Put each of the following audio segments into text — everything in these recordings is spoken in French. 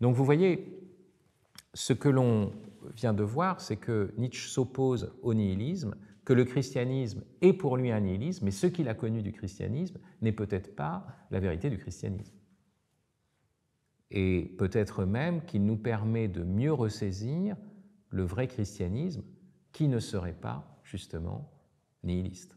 Donc vous voyez, ce que l'on vient de voir, c'est que Nietzsche s'oppose au nihilisme, que le christianisme est pour lui un nihilisme, mais ce qu'il a connu du christianisme n'est peut-être pas la vérité du christianisme. Et peut-être même qu'il nous permet de mieux ressaisir le vrai christianisme qui ne serait pas justement nihiliste.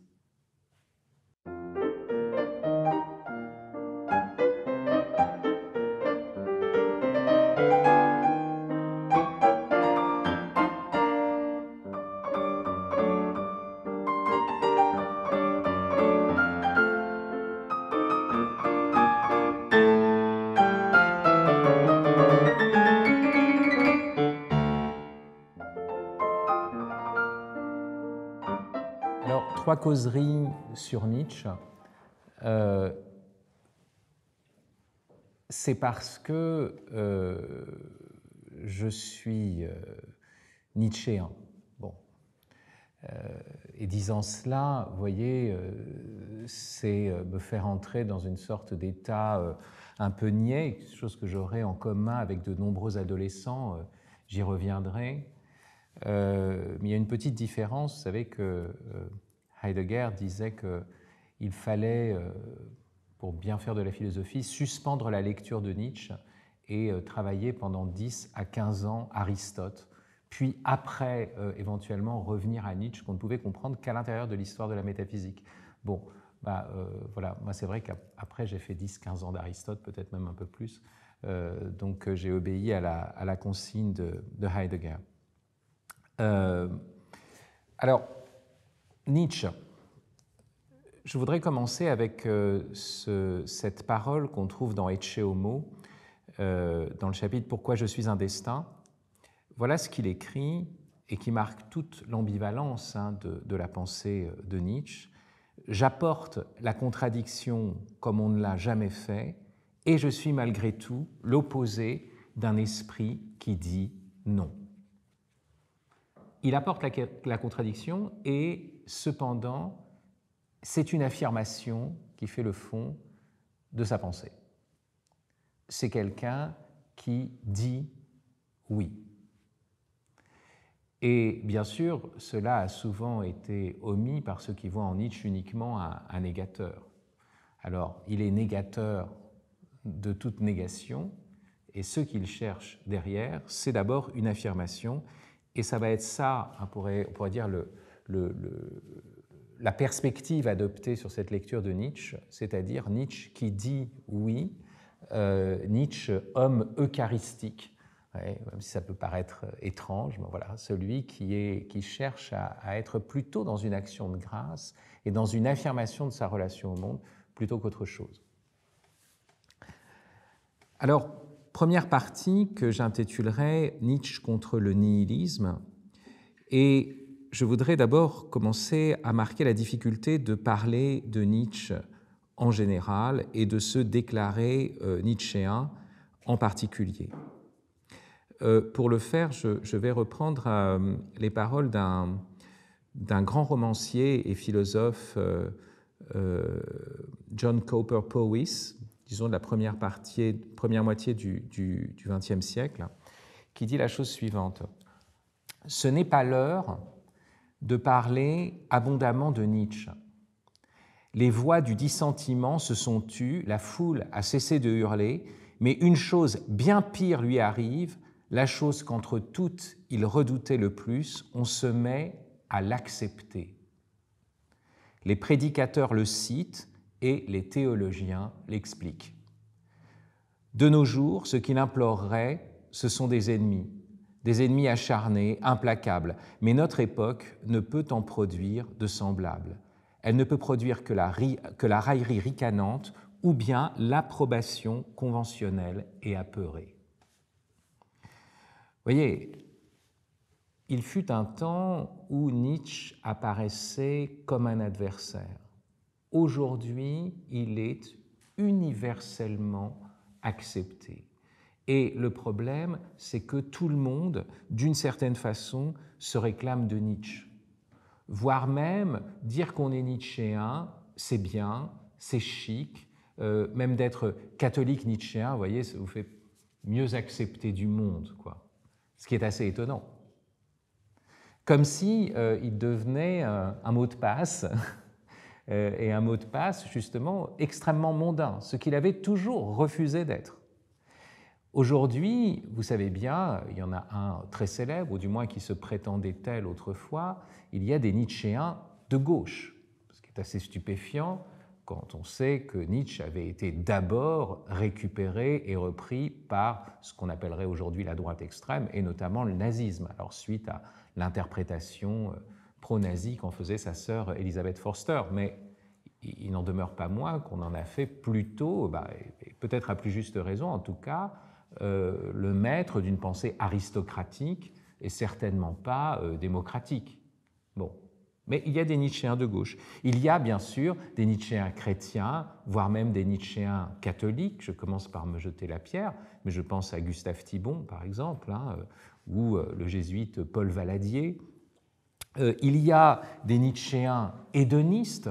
causerie sur Nietzsche, euh, c'est parce que euh, je suis euh, Bon. Euh, et disant cela, vous voyez, c'est me faire entrer dans une sorte d'état un peu niais, chose que j'aurais en commun avec de nombreux adolescents, j'y reviendrai. mais il y a une petite différence, vous savez que Heidegger disait qu'il fallait, euh, pour bien faire de la philosophie, suspendre la lecture de Nietzsche et euh, travailler pendant 10 à 15 ans Aristote, puis après euh, éventuellement revenir à Nietzsche qu'on ne pouvait comprendre qu'à l'intérieur de l'histoire de la métaphysique. Bon, bah, voilà, moi c'est vrai qu'après j'ai fait 10-15 ans d'Aristote, peut-être même un peu plus, donc j'ai obéi à la, consigne de, Heidegger. alors, Nietzsche. Je voudrais commencer avec euh, cette parole qu'on trouve dans Ecce Homo, euh, dans le chapitre Pourquoi je suis un destin. Voilà ce qu'il écrit et qui marque toute l'ambivalence hein, de la pensée euh, de Nietzsche. J'apporte la contradiction comme on ne l'a jamais fait, et je suis malgré tout l'opposé d'un esprit qui dit non il apporte la, contradiction et cependant, c'est une affirmation qui fait le fond de sa pensée. C'est quelqu'un qui dit oui. Et bien sûr, cela a souvent été omis par ceux qui voient en Nietzsche uniquement un négateur. Alors, il est négateur de toute négation, et ce qu'il cherche derrière, c'est d'abord une affirmation et ça va être ça, hein, on pourrait, dire, la perspective adoptée sur cette lecture de Nietzsche, c'est-à-dire Nietzsche qui dit oui, euh, Nietzsche homme eucharistique, même si ça peut paraître euh, étrange, mais voilà, celui qui, est, qui cherche à, à, être plutôt dans une action de grâce et dans une affirmation de sa relation au monde plutôt qu'autre chose. Alors, première partie que j'intitulerai Nietzsche contre le nihilisme. Et je voudrais d'abord commencer à marquer la difficulté de parler de Nietzsche en général et de se déclarer euh, nietzschéen en particulier. Euh, pour le faire, je, vais reprendre euh, les paroles d'un grand romancier et philosophe, John Cooper Powys, disons, de la première, moitié du XXe siècle, qui dit la chose suivante. Ce n'est pas l'heure de parler abondamment de Nietzsche. Les voix du dissentiment se sont tues, la foule a cessé de hurler, mais une chose bien pire lui arrive, la chose qu'entre toutes il redoutait le plus, on se met à l'accepter. Les prédicateurs le citent, et les théologiens l'expliquent. De nos jours, ce qu'il implorerait, ce sont des ennemis, des ennemis acharnés, implacables, mais notre époque ne peut en produire de semblables. Elle ne peut produire que la, que la raillerie ricanante ou bien l'approbation conventionnelle et apeurée. Voyez, il fut un temps où Nietzsche apparaissait comme un adversaire, Aujourd'hui, il est universellement accepté. Et le problème, c'est que tout le monde, d'une certaine façon, se réclame de Nietzsche. Voire même dire qu'on est nietzschéen, c'est bien, c'est chic, euh, même d'être catholique nietzschéen, vous voyez, ça vous fait mieux accepter du monde, quoi. Ce qui est assez étonnant. Comme si euh, il devenait euh, un mot de passe Euh, et un mot de passe justement extrêmement mondain, ce qu'il avait toujours refusé d'être. Aujourd'hui, vous savez bien, il y en a un très célèbre, ou du moins qui se prétendait tel autrefois, il y a des Nietzschéens de gauche, ce qui est assez stupéfiant quand on sait que Nietzsche avait été d'abord récupéré et repris par ce qu'on appellerait aujourd'hui la droite extrême, et notamment le nazisme, alors suite à l'interprétation euh, pro-nazi qu'en faisait sa sœur Elisabeth Forster, mais il n'en demeure pas moins qu'on en a fait plutôt, bah, peut-être à plus juste raison en tout cas, euh, le maître d'une pensée aristocratique et certainement pas euh, démocratique. Bon. Mais il y a des Nietzschéens de gauche. Il y a bien sûr des Nietzschéens chrétiens, voire même des Nietzschéens catholiques. Je commence par me jeter la pierre, mais je pense à Gustave Thibon, par exemple, hein, euh, ou le jésuite Paul Valadier, euh, il y a des Nietzschéens hédonistes,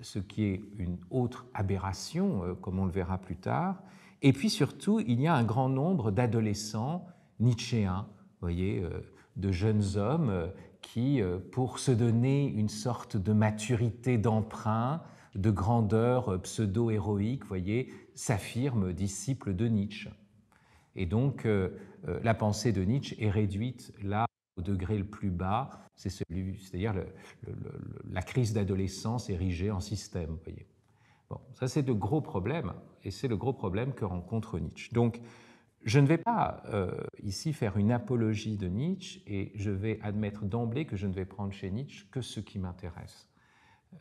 ce qui est une autre aberration, euh, comme on le verra plus tard. Et puis surtout, il y a un grand nombre d'adolescents nietzschéens, voyez, euh, de jeunes hommes qui, pour se donner une sorte de maturité d'emprunt, de grandeur pseudo-héroïque, voyez, s'affirment disciples de Nietzsche. Et donc, la pensée de Nietzsche est réduite là au degré le plus bas, c'est celui, c'est-à-dire la crise d'adolescence érigée en système. Voyez. Bon, ça c'est de gros problèmes, et c'est le gros problème que rencontre Nietzsche. Donc, je ne vais pas euh, ici faire une apologie de Nietzsche, et je vais admettre d'emblée que je ne vais prendre chez Nietzsche que ce qui m'intéresse.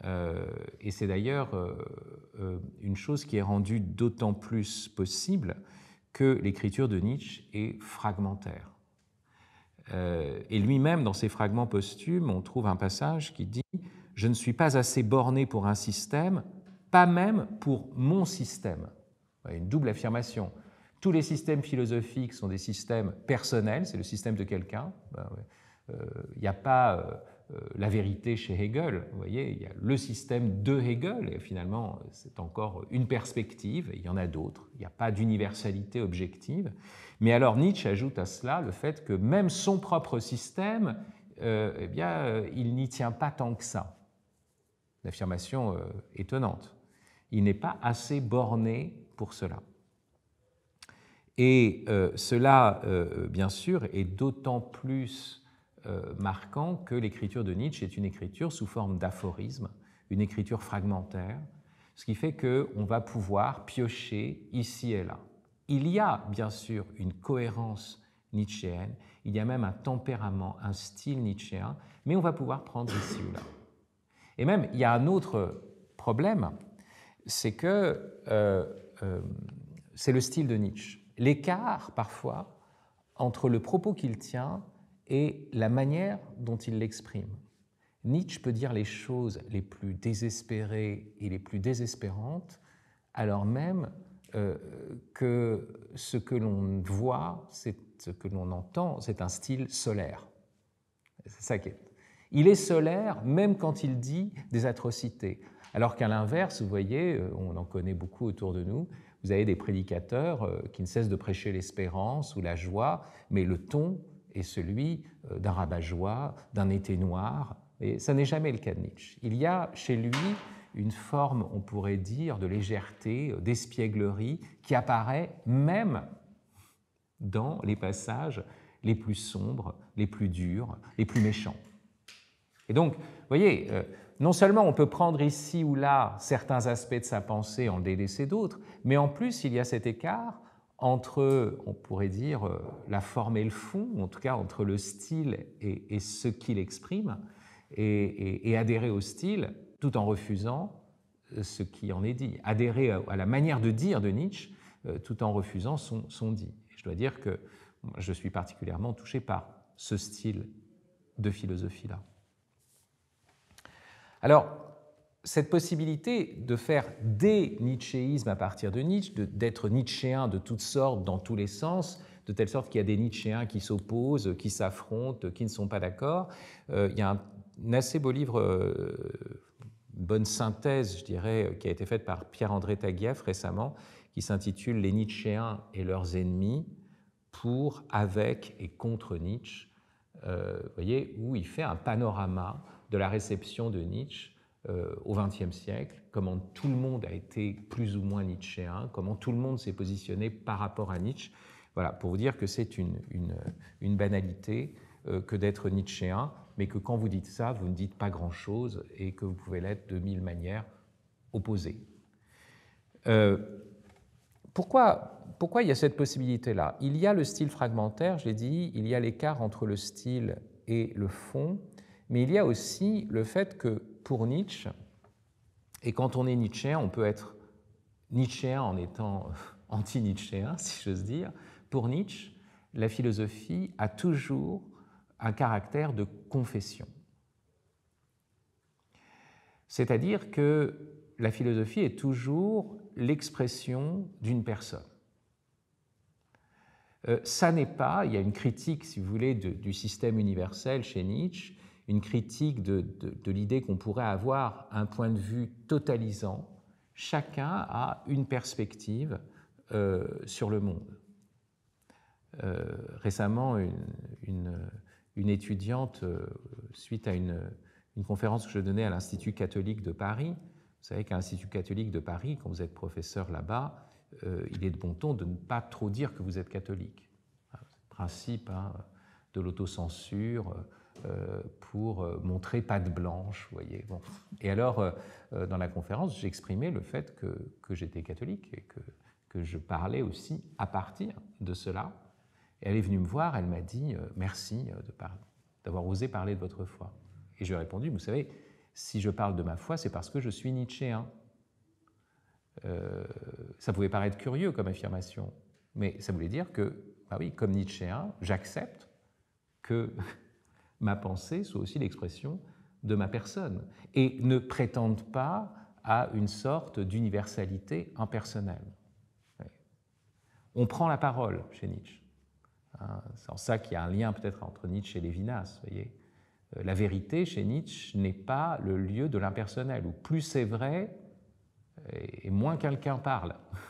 Euh, et c'est d'ailleurs euh, une chose qui est rendue d'autant plus possible que l'écriture de Nietzsche est fragmentaire. Euh, et lui-même, dans ses fragments posthumes, on trouve un passage qui dit ⁇ Je ne suis pas assez borné pour un système, pas même pour mon système ⁇ Une double affirmation. Tous les systèmes philosophiques sont des systèmes personnels, c'est le système de quelqu'un. Ben, il n'y euh, a pas euh, la vérité chez Hegel, vous voyez, il y a le système de Hegel, et finalement c'est encore une perspective, il y en a d'autres, il n'y a pas d'universalité objective. Mais alors Nietzsche ajoute à cela le fait que même son propre système, euh, eh bien, euh, il n'y tient pas tant que ça. Une affirmation euh, étonnante. Il n'est pas assez borné pour cela. Et cela, bien sûr, est d'autant plus marquant que l'écriture de Nietzsche est une écriture sous forme d'aphorisme, une écriture fragmentaire, ce qui fait qu'on va pouvoir piocher ici et là. Il y a bien sûr une cohérence nietzschéenne, il y a même un tempérament, un style nietzschéen, mais on va pouvoir prendre ici ou là. Et même, il y a un autre problème, c'est que euh, euh, c'est le style de Nietzsche. L'écart, parfois, entre le propos qu'il tient et la manière dont il l'exprime. Nietzsche peut dire les choses les plus désespérées et les plus désespérantes, alors même euh, que ce que l'on voit, c'est ce que l'on entend, c'est un style solaire. C'est ça qui Il est solaire même quand il dit des atrocités. Alors qu'à l'inverse, vous voyez, euh, on en connaît beaucoup autour de nous, vous avez des prédicateurs euh, qui ne cessent de prêcher l'espérance ou la joie, mais le ton est celui d'un rabat-joie, d'un été noir, et ça n'est jamais le cas de Nietzsche. Il y a chez lui une forme, on pourrait dire, de légèreté, d'espièglerie, qui apparaît même dans les passages les plus sombres, les plus durs, les plus méchants. Et donc, vous voyez, euh, non seulement on peut prendre ici ou là certains aspects de sa pensée en délaisser d'autres, mais en plus il y a cet écart entre, on pourrait dire, euh, la forme et le fond, en tout cas entre le style et, ce qu'il exprime, et adhérer au style, tout en refusant euh, ce qui en est dit, adhérer euh, à la manière de dire de Nietzsche euh, tout en refusant son, son dit. je dois dire que je suis particulièrement touché par ce style de philosophie-là. Alors, cette possibilité de faire des nietzschéismes à partir de Nietzsche, d'être nietzschéen de toutes sortes, dans tous les sens, de telle sorte qu'il y a des nietzchéens qui s'opposent, qui s'affrontent, qui ne sont pas d'accord, il y a un, assez beau livre bonne synthèse, je dirais, euh, qui a été faite par Pierre-André Taguieff récemment, qui s'intitule Les Nietzschéens et leurs ennemis pour, avec et contre Nietzsche, euh, voyez, où il fait un panorama de la réception de Nietzsche euh, au XXe siècle, comment tout le monde a été plus ou moins nietzschéen, comment tout le monde s'est positionné par rapport à Nietzsche. Voilà, pour vous dire que c'est une, banalité que d'être nietzschéen, mais que quand vous dites ça, vous ne dites pas grand-chose et que vous pouvez l'être de mille manières opposées. Euh, pourquoi, pourquoi il y a cette possibilité-là Il y a le style fragmentaire, j'ai dit, il y a l'écart entre le style et le fond, mais il y a aussi le fait que pour Nietzsche, et quand on est Nietzschéen, on peut être Nietzschéen en étant anti-Nietzschéen, si j'ose dire, pour Nietzsche, la philosophie a toujours un caractère de confession. C'est-à-dire que la philosophie est toujours l'expression d'une personne. Euh, ça n'est pas, il y a une critique, si vous voulez, du système universel chez Nietzsche, une critique de, l'idée qu'on pourrait avoir un point de vue totalisant. Chacun a une perspective euh, sur le monde. Euh, récemment, une une étudiante, euh, suite à une, conférence que je donnais à l'Institut catholique de Paris, vous savez qu'à l'Institut catholique de Paris, quand vous êtes professeur là-bas, euh, il est de bon ton de ne pas trop dire que vous êtes catholique. principe hein, de l'autocensure euh, pour montrer patte blanche, vous voyez. Bon. Et alors, dans la conférence, j'exprimais le fait que, j'étais catholique et que, que je parlais aussi à partir de cela elle est venue me voir, elle m'a dit euh, merci euh, d'avoir osé parler de votre foi. Et je lui répondu, vous savez, si je parle de ma foi, c'est parce que je suis nietzschéen. Euh, ça pouvait paraître curieux comme affirmation, mais ça voulait dire que, bah oui, comme nietzschéen, j'accepte que ma pensée soit aussi l'expression de ma personne et ne prétende pas à une sorte d'universalité impersonnelle. On prend la parole chez Nietzsche. Hein, c'est en ça qu'il y a un lien peut-être entre Nietzsche et Lévinas. Voyez. Euh, la vérité chez Nietzsche n'est pas le lieu de l'impersonnel, où plus c'est vrai et moins quelqu'un parle.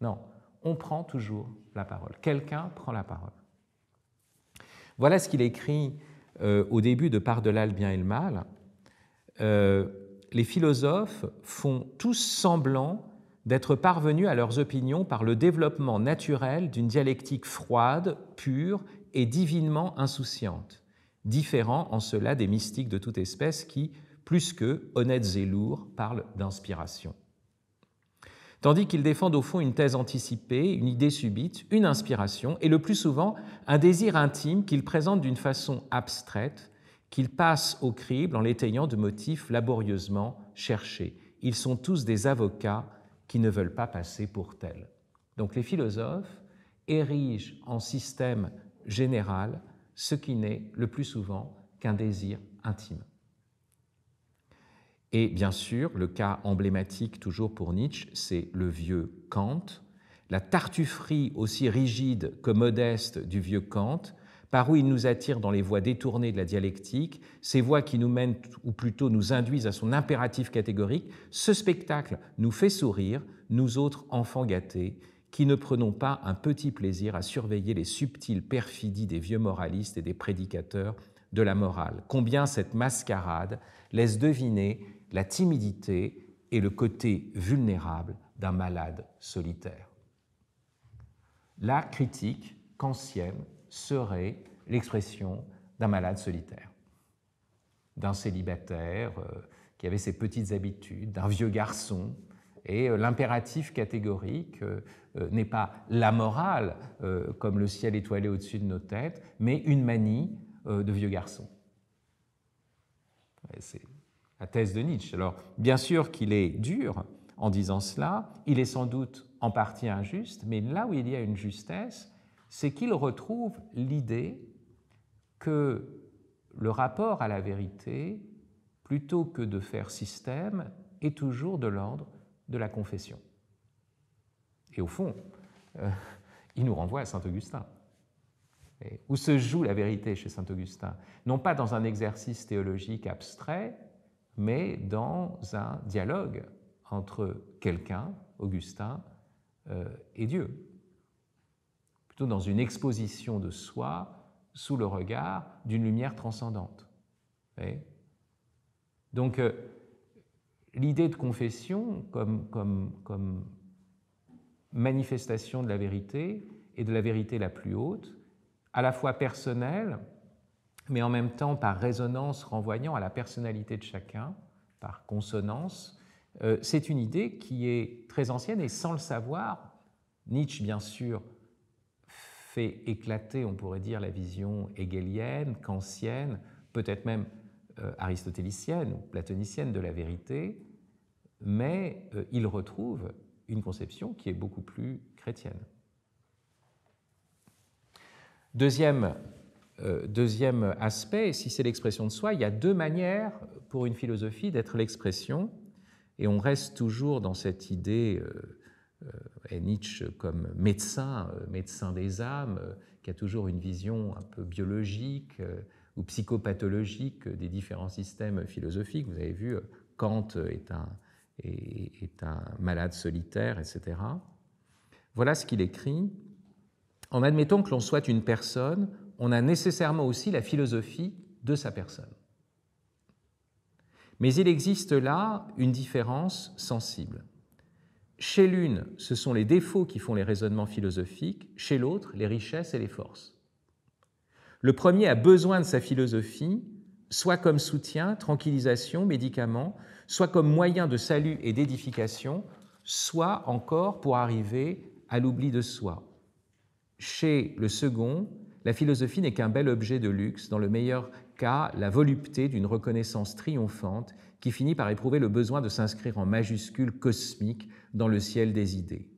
Non, on prend toujours la parole. Quelqu'un prend la parole. Voilà ce qu'il écrit euh, au début de Par-delà le bien et le mal. Euh, les philosophes font tous semblant d'être parvenus à leurs opinions par le développement naturel d'une dialectique froide, pure et divinement insouciante, différent en cela des mystiques de toute espèce qui, plus que honnêtes et lourds, parlent d'inspiration. Tandis qu'ils défendent au fond une thèse anticipée, une idée subite, une inspiration, et le plus souvent un désir intime qu'ils présentent d'une façon abstraite, qu'ils passent au crible en l'étayant de motifs laborieusement cherchés. Ils sont tous des avocats qui ne veulent pas passer pour tels. Donc les philosophes érigent en système général ce qui n'est le plus souvent qu'un désir intime. Et bien sûr, le cas emblématique toujours pour Nietzsche, c'est le vieux Kant, la tartufferie aussi rigide que modeste du vieux Kant par où il nous attire dans les voies détournées de la dialectique, ces voies qui nous mènent, ou plutôt nous induisent à son impératif catégorique, ce spectacle nous fait sourire, nous autres enfants gâtés, qui ne prenons pas un petit plaisir à surveiller les subtiles perfidies des vieux moralistes et des prédicateurs de la morale. Combien cette mascarade laisse deviner la timidité et le côté vulnérable d'un malade solitaire. La critique qu'ancienne serait l'expression d'un malade solitaire, d'un célibataire euh, qui avait ses petites habitudes, d'un vieux garçon. Et euh, l'impératif catégorique euh, n'est pas la morale, comme le ciel étoilé au-dessus de nos têtes, mais une manie de vieux garçon. C'est la thèse de Nietzsche. Alors, bien sûr qu'il est dur en disant cela, il est sans doute en partie injuste, mais là où il y a une justesse, c'est qu'il retrouve l'idée que le rapport à la vérité, plutôt que de faire système, est toujours de l'ordre de la confession. Et au fond, euh, il nous renvoie à Saint Augustin, où se joue la vérité chez Saint Augustin, non pas dans un exercice théologique abstrait, mais dans un dialogue entre quelqu'un, Augustin, euh, et Dieu, plutôt dans une exposition de soi sous le regard d'une lumière transcendante. Donc, euh, l'idée de confession comme, manifestation de la vérité, et de la vérité la plus haute, à la fois personnelle, mais en même temps par résonance renvoyant à la personnalité de chacun, par consonance, euh, c'est une idée qui est très ancienne et sans le savoir, Nietzsche bien sûr fait éclater, on pourrait dire, la vision hegelienne, kantienne, peut-être même euh, aristotélicienne ou platonicienne de la vérité, mais euh, il retrouve une conception qui est beaucoup plus chrétienne. Deuxième, euh, deuxième aspect, si c'est l'expression de soi, il y a deux manières pour une philosophie d'être l'expression, et on reste toujours dans cette idée euh, et Nietzsche comme médecin, euh, médecin des âmes, euh, qui a toujours une vision un peu biologique ou psychopathologique des différents systèmes philosophiques. Vous avez vu, Kant est un, est un malade solitaire, etc. Voilà ce qu'il écrit. En admettant que l'on soit une personne, on a nécessairement aussi la philosophie de sa personne. Mais il existe là une différence sensible. Chez l'une, ce sont les défauts qui font les raisonnements philosophiques, chez l'autre, les richesses et les forces. Le premier a besoin de sa philosophie, soit comme soutien, tranquillisation, médicament, soit comme moyen de salut et d'édification, soit encore pour arriver à l'oubli de soi. Chez le second, la philosophie n'est qu'un bel objet de luxe, dans le meilleur cas, la volupté d'une reconnaissance triomphante qui finit par éprouver le besoin de s'inscrire en majuscule cosmique dans le ciel des idées.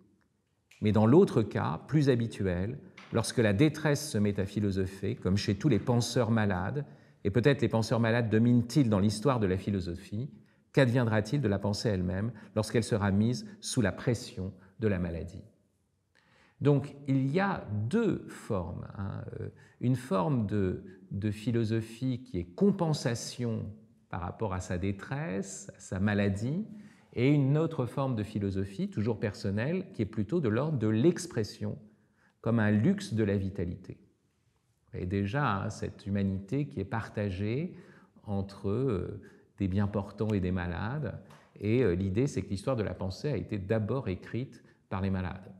Mais dans l'autre cas, plus habituel, lorsque la détresse se met à philosopher, comme chez tous les penseurs malades, et peut-être les penseurs malades dominent-ils dans l'histoire de la philosophie, qu'adviendra-t-il de la pensée elle-même lorsqu'elle sera mise sous la pression de la maladie Donc il y a deux formes. Hein, euh, une forme de philosophie qui est compensation par rapport à sa détresse, à sa maladie, et une autre forme de philosophie, toujours personnelle, qui est plutôt de l'ordre de l'expression, comme un luxe de la vitalité. Et déjà, hein, cette humanité qui est partagée entre euh, des bien portants et des malades, et euh, l'idée, c'est que l'histoire de la pensée a été d'abord écrite par les malades,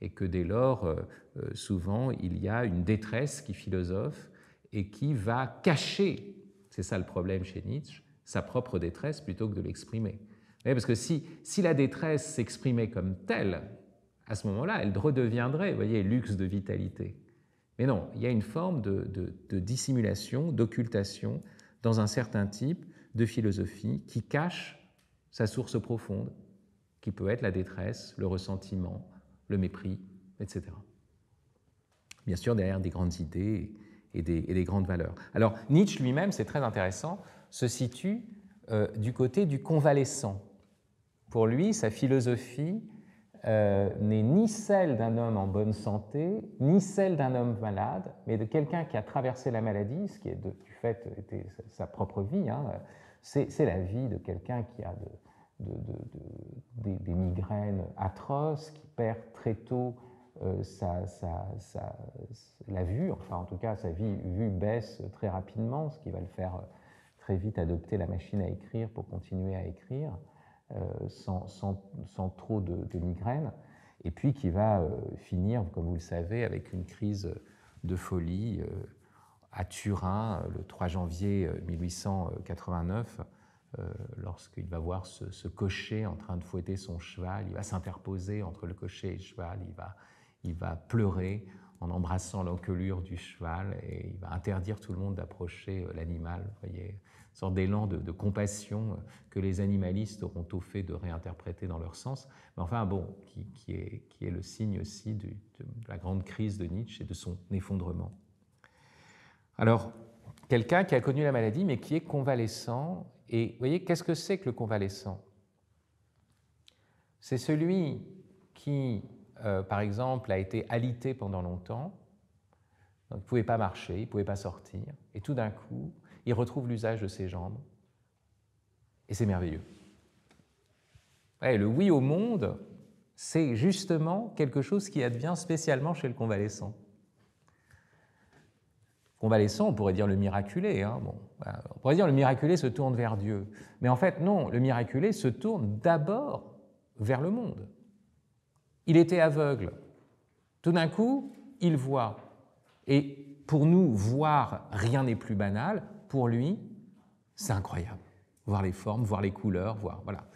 et que, dès lors, euh, souvent, il y a une détresse qui philosophe et qui va cacher c'est ça le problème chez Nietzsche, sa propre détresse plutôt que de l'exprimer. Parce que si, la détresse s'exprimait comme telle, à ce moment-là, elle redeviendrait, vous voyez, luxe de vitalité. Mais non, il y a une forme de dissimulation, d'occultation dans un certain type de philosophie qui cache sa source profonde, qui peut être la détresse, le ressentiment, le mépris, etc. Bien sûr, derrière des grandes idées et des, grandes valeurs. Alors Nietzsche lui-même, c'est très intéressant, se situe euh, du côté du convalescent. Pour lui, sa philosophie euh, n'est ni celle d'un homme en bonne santé, ni celle d'un homme malade, mais de quelqu'un qui a traversé la maladie, ce qui est du fait était sa propre vie. Hein, c'est la vie de quelqu'un qui a des, migraines atroces, qui perd très tôt sa, euh, la vue, enfin en tout cas sa vie, vue baisse très rapidement, ce qui va le faire euh, très vite adopter la machine à écrire pour continuer à écrire euh, sans, sans, sans, trop de, de migraines, et puis qui va finir, comme vous le savez, avec une crise de folie à Turin le 3 janvier 1889, lorsqu'il va voir ce, cocher en train de fouetter son cheval, il va s'interposer entre le cocher et le cheval, il va il va pleurer en embrassant l'encolure du cheval et il va interdire tout le monde d'approcher euh, l'animal. Vous voyez, une sorte d'élan de, compassion euh, que les animalistes auront au fait de réinterpréter dans leur sens, mais enfin bon, qui, est, qui est, le signe aussi de la grande crise de Nietzsche et de son effondrement. Alors, quelqu'un qui a connu la maladie mais qui est convalescent, et vous voyez, qu'est-ce que c'est que le convalescent C'est celui qui euh, par exemple, a été alité pendant longtemps. il ne pouvait pas marcher, il ne pouvait pas sortir. Et tout d'un coup, il retrouve l'usage de ses jambes. Et c'est merveilleux. le oui au monde, c'est justement quelque chose qui advient spécialement chez le convalescent. Convalescent, on pourrait dire le miraculé. Hein. bon, bah, on pourrait dire le miraculé se tourne vers Dieu. Mais en fait, non, le miraculé se tourne d'abord vers le monde. Il était aveugle. Tout d'un coup, il voit. Et pour nous, voir, rien n'est plus banal. Pour lui, c'est incroyable. Voir les formes, voir les couleurs, voir. Voilà.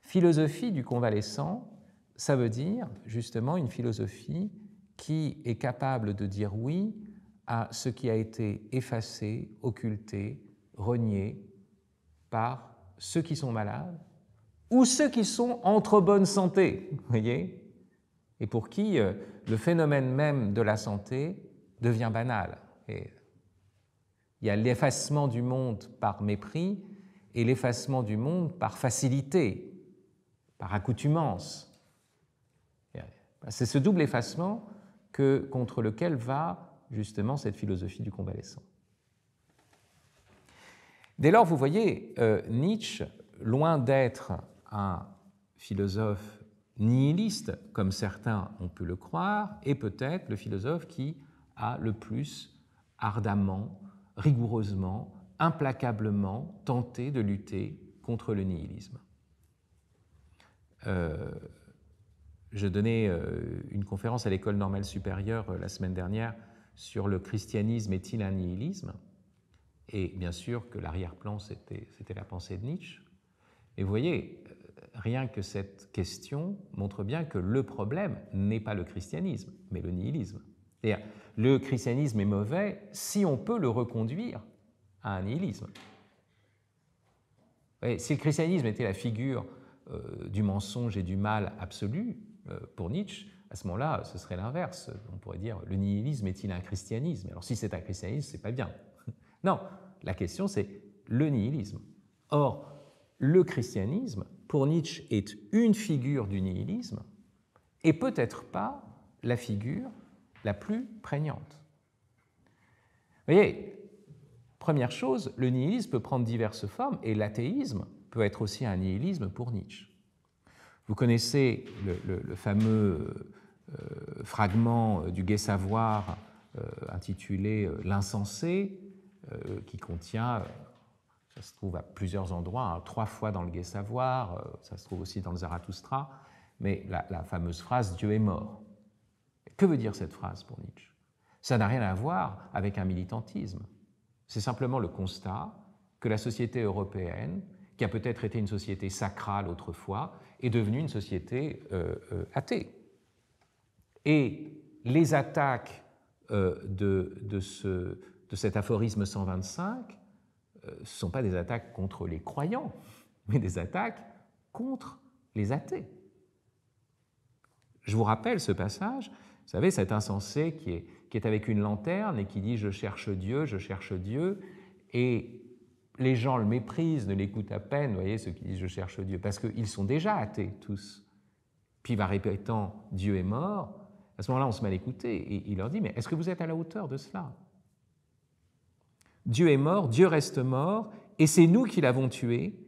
Philosophie du convalescent, ça veut dire justement une philosophie qui est capable de dire oui à ce qui a été effacé, occulté, renié par ceux qui sont malades ou ceux qui sont entre bonne santé. Vous voyez et pour qui euh, le phénomène même de la santé devient banal. il y a l'effacement du monde par mépris et l'effacement du monde par facilité, par accoutumance. C'est ce double effacement que, contre lequel va justement cette philosophie du convalescent. Dès lors, vous voyez, euh, Nietzsche, loin d'être un philosophe nihiliste, comme certains ont pu le croire, et peut-être le philosophe qui a le plus ardemment, rigoureusement, implacablement tenté de lutter contre le nihilisme. Euh, je donnais euh, une conférence à l'école normale supérieure euh, la semaine dernière sur le christianisme est-il un nihilisme Et bien sûr que l'arrière-plan, c'était la pensée de Nietzsche. Et vous voyez, rien que cette question montre bien que le problème n'est pas le christianisme, mais le nihilisme. C'est-à-dire, le christianisme est mauvais si on peut le reconduire à un nihilisme. si le christianisme était la figure euh, du mensonge et du mal absolu euh, pour Nietzsche, à ce moment-là, ce serait l'inverse. On pourrait dire le nihilisme est-il un christianisme Alors si c'est un christianisme, c'est pas bien. non, la question c'est le nihilisme. Or, le christianisme pour Nietzsche, est une figure du nihilisme et peut-être pas la figure la plus prégnante. Vous voyez, première chose, le nihilisme peut prendre diverses formes et l'athéisme peut être aussi un nihilisme pour Nietzsche. Vous connaissez le, fameux euh, fragment euh, du Gai Savoir euh, intitulé L'insensé, qui contient ça se trouve à plusieurs endroits, hein. trois fois dans le Gai Savoir, euh, ça se trouve aussi dans le Zarathustra, mais la, fameuse phrase Dieu est mort. Que veut dire cette phrase pour Nietzsche Ça n'a rien à voir avec un militantisme. C'est simplement le constat que la société européenne, qui a peut-être été une société sacrale autrefois, est devenue une société euh, euh, athée. Et les attaques de, de, ce, de cet aphorisme 125 ne euh, sont pas des attaques contre les croyants, mais des attaques contre les athées. Je vous rappelle ce passage, vous savez, cet insensé qui est, qui est avec une lanterne et qui dit ⁇ Je cherche Dieu, je cherche Dieu ⁇ et les gens le méprisent, ne l'écoutent à peine, vous voyez, ceux qui disent ⁇ Je cherche Dieu ⁇ parce qu'ils sont déjà athées tous. Puis il va répétant ⁇ Dieu est mort ⁇ à ce moment-là, on se met à l'écouter et il leur dit ⁇ Mais est-ce que vous êtes à la hauteur de cela ?⁇ Dieu est mort, Dieu reste mort, et c'est nous qui l'avons tué.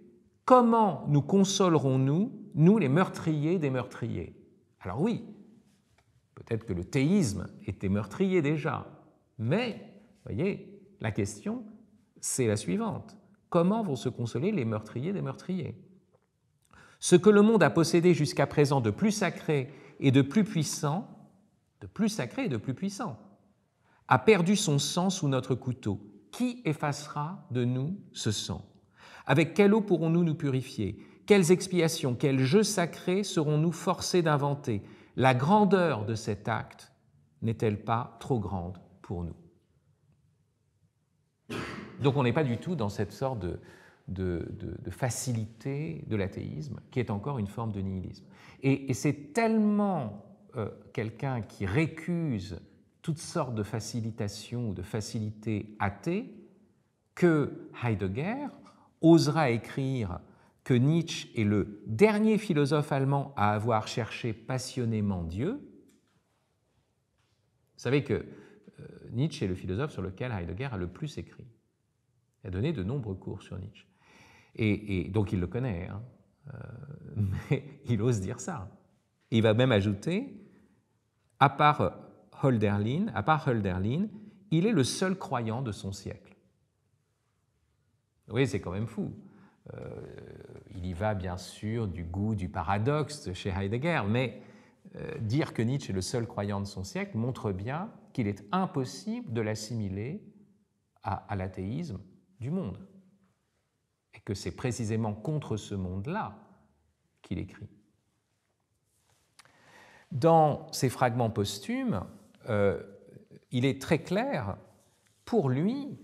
Comment nous consolerons-nous, nous les meurtriers des meurtriers Alors oui, peut-être que le théisme était meurtrier déjà, mais, voyez, la question, c'est la suivante. Comment vont se consoler les meurtriers des meurtriers Ce que le monde a possédé jusqu'à présent de plus sacré et de plus puissant, de plus sacré et de plus puissant, a perdu son sang sous notre couteau qui effacera de nous ce sang Avec quelle eau pourrons-nous nous purifier Quelles expiations, quels jeux sacrés serons-nous forcés d'inventer La grandeur de cet acte n'est-elle pas trop grande pour nous Donc on n'est pas du tout dans cette sorte de, facilité de l'athéisme, qui est encore une forme de nihilisme. Et, c'est tellement euh, quelqu'un qui récuse toutes sortes de facilitations ou de facilités athées que Heidegger osera écrire que Nietzsche est le dernier philosophe allemand à avoir cherché passionnément Dieu. Vous savez que euh, Nietzsche est le philosophe sur lequel Heidegger a le plus écrit. Il a donné de nombreux cours sur Nietzsche. Et, donc il le connaît, hein. euh, mais il ose dire ça. il va même ajouter, à part Holderlin, à part Holderlin, il est le seul croyant de son siècle. Oui, c'est quand même fou. Euh, il y va bien sûr du goût du paradoxe chez Heidegger, mais euh, dire que Nietzsche est le seul croyant de son siècle montre bien qu'il est impossible de l'assimiler à, à l'athéisme du monde. Et que c'est précisément contre ce monde-là qu'il écrit. Dans ses fragments posthumes, euh, il est très clair, pour lui,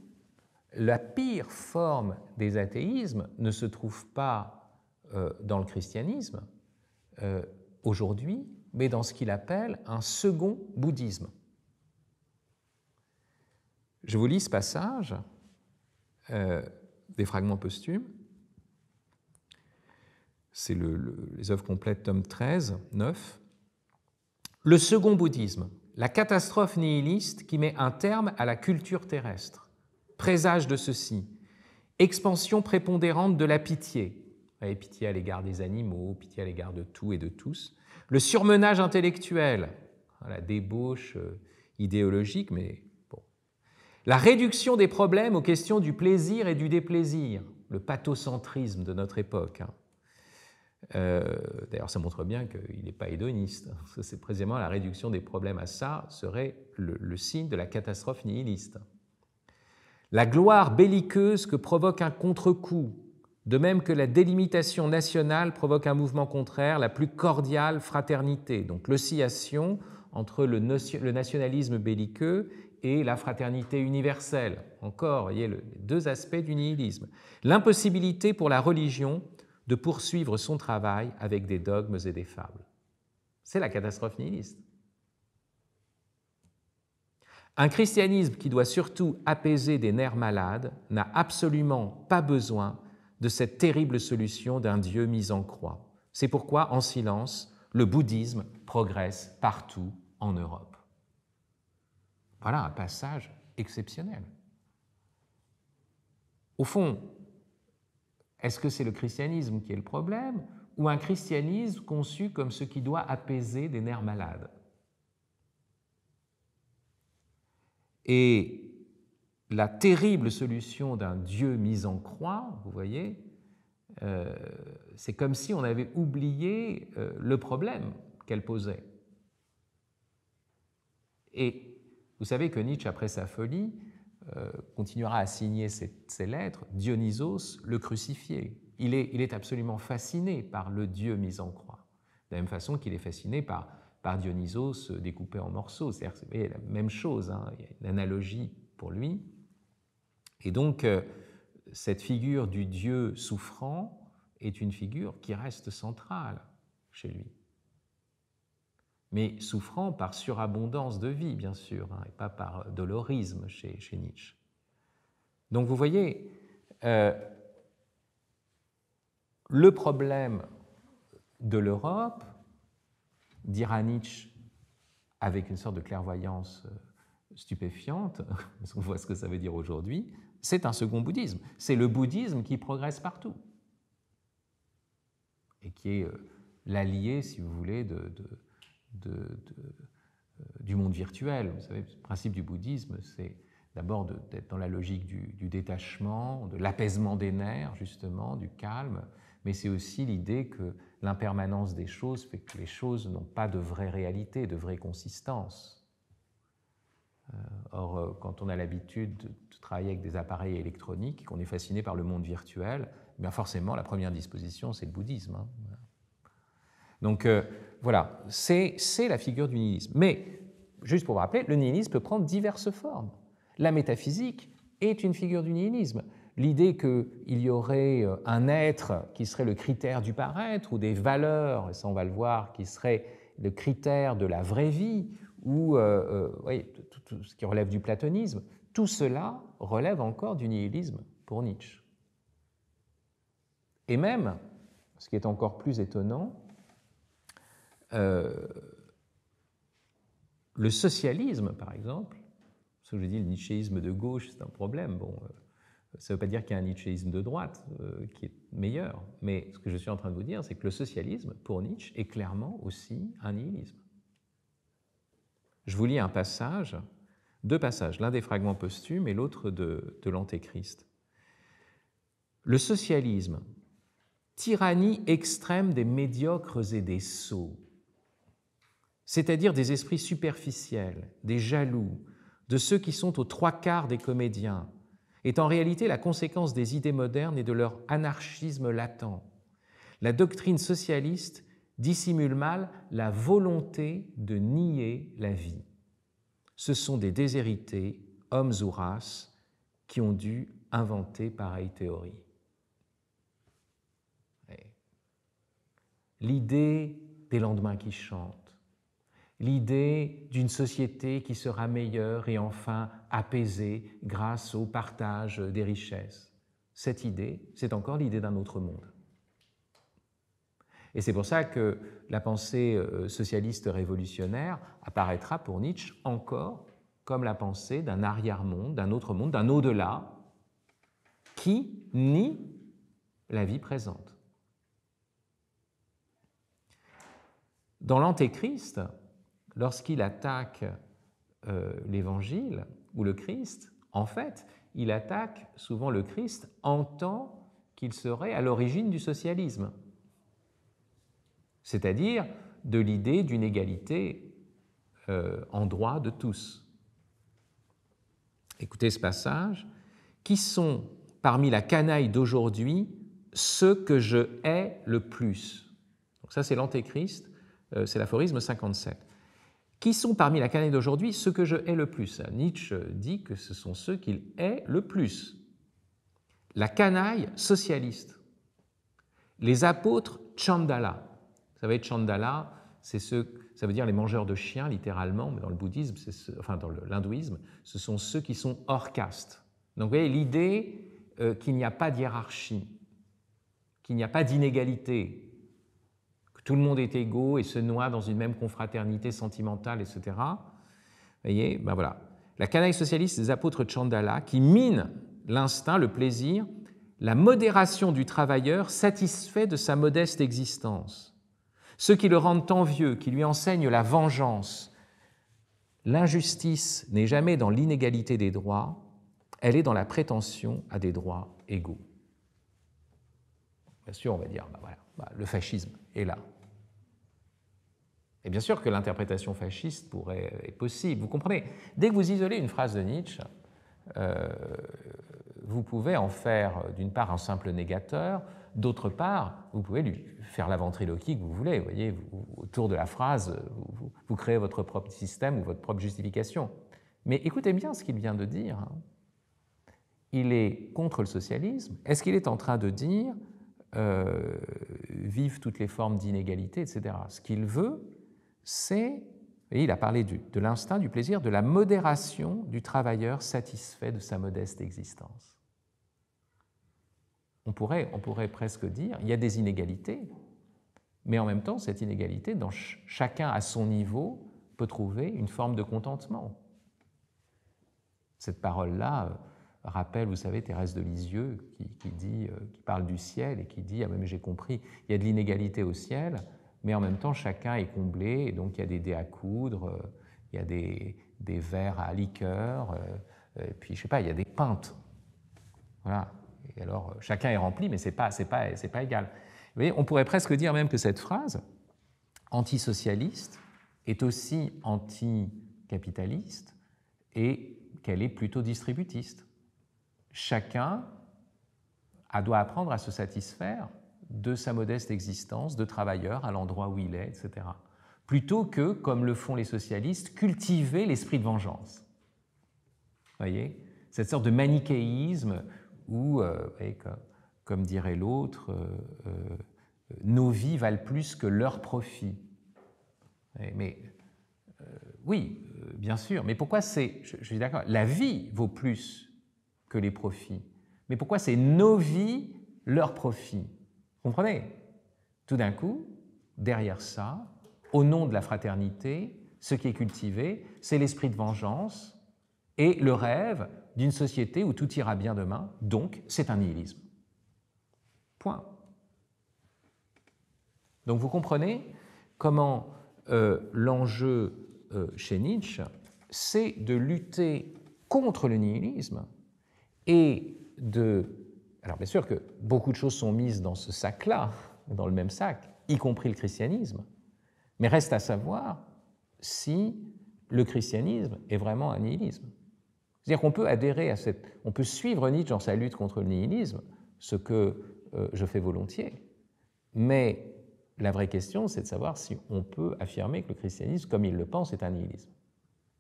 la pire forme des athéismes ne se trouve pas euh, dans le christianisme euh, aujourd'hui, mais dans ce qu'il appelle un second bouddhisme. Je vous lis ce passage des fragments posthumes. C'est les œuvres complètes, tome 13, 9. Le second bouddhisme, la catastrophe nihiliste qui met un terme à la culture terrestre. Présage de ceci, expansion prépondérante de la pitié, pitié à l'égard des animaux, pitié à l'égard de tout et de tous, le surmenage intellectuel, la débauche euh, idéologique, mais bon, la réduction des problèmes aux questions du plaisir et du déplaisir, le pathocentrisme de notre époque. Hein. Euh, d'ailleurs, ça montre bien qu'il n'est pas hédoniste. Hein, c'est précisément la réduction des problèmes à ça serait le, signe de la catastrophe nihiliste. La gloire belliqueuse que provoque un contre-coup, de même que la délimitation nationale provoque un mouvement contraire, la plus cordiale fraternité, donc l'oscillation entre le, nationalisme belliqueux et la fraternité universelle. Encore, il y les deux aspects du nihilisme. L'impossibilité pour la religion de poursuivre son travail avec des dogmes et des fables. C'est la catastrophe nihiliste. Un christianisme qui doit surtout apaiser des nerfs malades n'a absolument pas besoin de cette terrible solution d'un Dieu mis en croix. C'est pourquoi, en silence, le bouddhisme progresse partout en Europe. Voilà un passage exceptionnel. Au fond, est-ce que c'est le christianisme qui est le problème ou un christianisme conçu comme ce qui doit apaiser des nerfs malades Et la terrible solution d'un Dieu mis en croix, vous voyez, euh, c'est comme si on avait oublié euh, le problème qu'elle posait. Et vous savez que Nietzsche, après sa folie, euh, continuera à signer ses, lettres, Dionysos le crucifié. Il est, il est absolument fasciné par le Dieu mis en croix, de la même façon qu'il est fasciné par, par Dionysos découpé en morceaux. cest la même chose, hein, il y a une analogie pour lui. Et donc, euh, cette figure du Dieu souffrant est une figure qui reste centrale chez lui mais souffrant par surabondance de vie, bien sûr, hein, et pas par dolorisme chez, chez Nietzsche. Donc vous voyez, euh, le problème de l'Europe, dira Nietzsche avec une sorte de clairvoyance euh, stupéfiante, parce qu'on voit ce que ça veut dire aujourd'hui, c'est un second bouddhisme. C'est le bouddhisme qui progresse partout et qui est euh, l'allié, si vous voulez, de de, euh, du monde virtuel. Vous savez, le principe du bouddhisme, c'est d'abord d'être dans la logique du, du détachement, de l'apaisement des nerfs, justement, du calme, mais c'est aussi l'idée que l'impermanence des choses fait que les choses n'ont pas de vraie réalité, de vraie consistance. Euh, or, euh, quand on a l'habitude de travailler avec des appareils électroniques, qu'on est fasciné par le monde virtuel, eh bien forcément, la première disposition, c'est le bouddhisme. Hein. Donc, voilà, c'est la figure du nihilisme. Mais, juste pour vous rappeler, le nihilisme peut prendre diverses formes. La métaphysique est une figure du nihilisme. L'idée qu'il y aurait euh, un être qui serait le critère du paraître, ou des valeurs, et ça on va le voir, qui serait le critère de la vraie vie, ou euh, euh, tout ce qui relève du platonisme, tout cela relève encore du nihilisme pour Nietzsche. Et même, ce qui est encore plus étonnant, euh, le socialisme, par exemple, ce que je dis, le nietzschéisme de gauche, c'est un problème. Bon, euh, ça ne veut pas dire qu'il y a un nietzschéisme de droite euh, qui est meilleur, mais ce que je suis en train de vous dire, c'est que le socialisme, pour Nietzsche, est clairement aussi un nihilisme. Je vous lis un passage, deux passages, l'un des fragments posthumes et l'autre de, de l'Antéchrist. Le socialisme, tyrannie extrême des médiocres et des sots c'est-à-dire des esprits superficiels, des jaloux, de ceux qui sont aux trois quarts des comédiens, est en réalité la conséquence des idées modernes et de leur anarchisme latent. La doctrine socialiste dissimule mal la volonté de nier la vie. Ce sont des déshérités, hommes ou races, qui ont dû inventer pareille théorie. L'idée des lendemains qui chantent, l'idée d'une société qui sera meilleure et enfin apaisée grâce au partage des richesses. Cette idée, c'est encore l'idée d'un autre monde. Et c'est pour ça que la pensée euh, socialiste révolutionnaire apparaîtra pour Nietzsche encore comme la pensée d'un arrière-monde, d'un autre monde, d'un au-delà, qui nie la vie présente. Dans l'Antéchrist, lorsqu'il attaque euh, l'Évangile ou le Christ, en fait, il attaque souvent le Christ en tant qu'il serait à l'origine du socialisme, c'est-à-dire de l'idée d'une égalité euh, en droit de tous. Écoutez ce passage. Qui sont parmi la canaille d'aujourd'hui ceux que je hais le plus Donc ça c'est l'Antéchrist, euh, c'est l'aphorisme 57 qui sont parmi la canaille d'aujourd'hui ceux que je hais le plus Nietzsche dit que ce sont ceux qu'il hait le plus. La canaille socialiste, les apôtres Chandala. Vous savez, Chandala, c'est ceux, ça veut dire les mangeurs de chiens, littéralement, mais dans le bouddhisme, enfin dans l'hindouisme, ce sont ceux qui sont hors caste. Donc vous voyez, l'idée euh, qu'il n'y a pas de hiérarchie, qu'il n'y a pas d'inégalité, tout le monde est égaux et se noie dans une même confraternité sentimentale, etc. Vous voyez, ben voilà. La canaille socialiste des apôtres Chandala qui mine l'instinct, le plaisir, la modération du travailleur satisfait de sa modeste existence. Ceux qui le rendent envieux, qui lui enseignent la vengeance. L'injustice n'est jamais dans l'inégalité des droits, elle est dans la prétention à des droits égaux. Bien sûr, on va dire, ben voilà, ben le fascisme est là, et bien sûr que l'interprétation fasciste pourrait, est possible. Vous comprenez, dès que vous isolez une phrase de Nietzsche, euh, vous pouvez en faire d'une part un simple négateur, d'autre part, vous pouvez lui faire la que vous voulez. voyez, autour de la phrase, vous, créez votre propre système ou votre propre justification. Mais écoutez bien ce qu'il vient de dire. Hein. Il est contre le socialisme. Est-ce qu'il est en train de dire euh, vive toutes les formes d'inégalité, etc. Ce qu'il veut, c'est, et il a parlé de l'instinct du plaisir, de la modération du travailleur satisfait de sa modeste existence. On pourrait, on pourrait presque dire, il y a des inégalités, mais en même temps, cette inégalité, dans chacun à son niveau, peut trouver une forme de contentement. Cette parole-là euh, rappelle, vous savez, Thérèse de Lisieux, qui, dit, euh, qui parle du ciel et qui dit Ah, mais j'ai compris, il y a de l'inégalité au ciel, mais en même temps, chacun est comblé, et donc il y a des dés à coudre, euh, il y a des, verres à liqueur, euh, et puis je sais pas, il y a des pintes. Voilà. Et alors, euh, chacun est rempli, mais ce n'est pas, c'est pas égal. Vous voyez, on pourrait presque dire même que cette phrase, antisocialiste, est aussi anticapitaliste et qu'elle est plutôt distributiste. Chacun doit apprendre à se satisfaire de sa modeste existence de travailleur à l'endroit où il est, etc. Plutôt que, comme le font les socialistes, cultiver l'esprit de vengeance. Vous Voyez Cette sorte de manichéisme où, euh, comme, dirait l'autre, euh, euh, nos vies valent plus que leurs profits. mais oui, bien sûr, mais pourquoi c'est, je suis d'accord, la vie vaut plus que les profits. Mais pourquoi c'est nos vies, leurs profits Comprenez Tout d'un coup, derrière ça, au nom de la fraternité, ce qui est cultivé, c'est l'esprit de vengeance et le rêve d'une société où tout ira bien demain, donc c'est un nihilisme. Point. Donc vous comprenez comment euh, l'enjeu euh, chez Nietzsche, c'est de lutter contre le nihilisme et de alors bien sûr que beaucoup de choses sont mises dans ce sac-là, dans le même sac, y compris le christianisme, mais reste à savoir si le christianisme est vraiment un nihilisme. C'est-à-dire qu'on peut adhérer à cette... On peut suivre Nietzsche dans sa lutte contre le nihilisme, ce que euh, je fais volontiers, mais la vraie question, c'est de savoir si on peut affirmer que le christianisme, comme il le pense, est un nihilisme.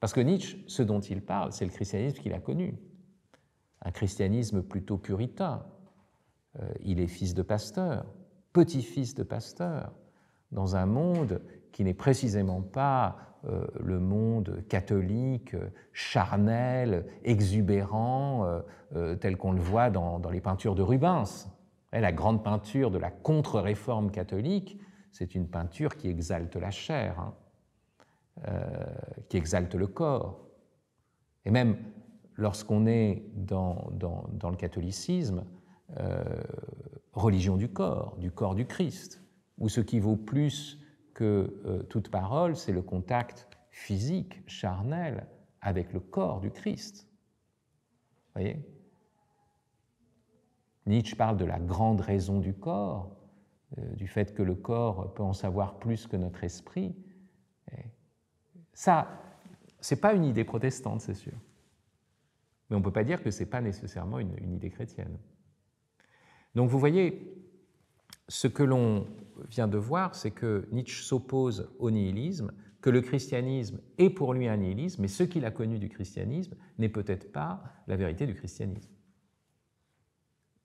Parce que Nietzsche, ce dont il parle, c'est le christianisme qu'il a connu. Un christianisme plutôt puritain, euh, il est fils de pasteur, petit-fils de pasteur, dans un monde qui n'est précisément pas euh, le monde catholique, charnel, exubérant, euh, tel qu'on le voit dans, les peintures de Rubens. Eh, la grande peinture de la contre-réforme catholique, c'est une peinture qui exalte la chair, hein. qui exalte le corps. Et même lorsqu'on est dans le catholicisme, euh, religion du corps, du corps du Christ, où ce qui vaut plus que euh, toute parole, c'est le contact physique, charnel, avec le corps du Christ. Vous voyez Nietzsche parle de la grande raison du corps, euh, du fait que le corps peut en savoir plus que notre esprit. ça, c'est pas une idée protestante, c'est sûr. Mais on peut pas dire que ce n'est pas nécessairement une idée chrétienne. Donc vous voyez, ce que l'on vient de voir, c'est que Nietzsche s'oppose au nihilisme, que le christianisme est pour lui un nihilisme, mais ce qu'il a connu du christianisme n'est peut-être pas la vérité du christianisme.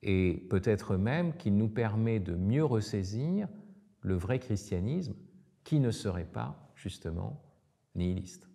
Et peut-être même qu'il nous permet de mieux ressaisir le vrai christianisme qui ne serait pas justement nihiliste.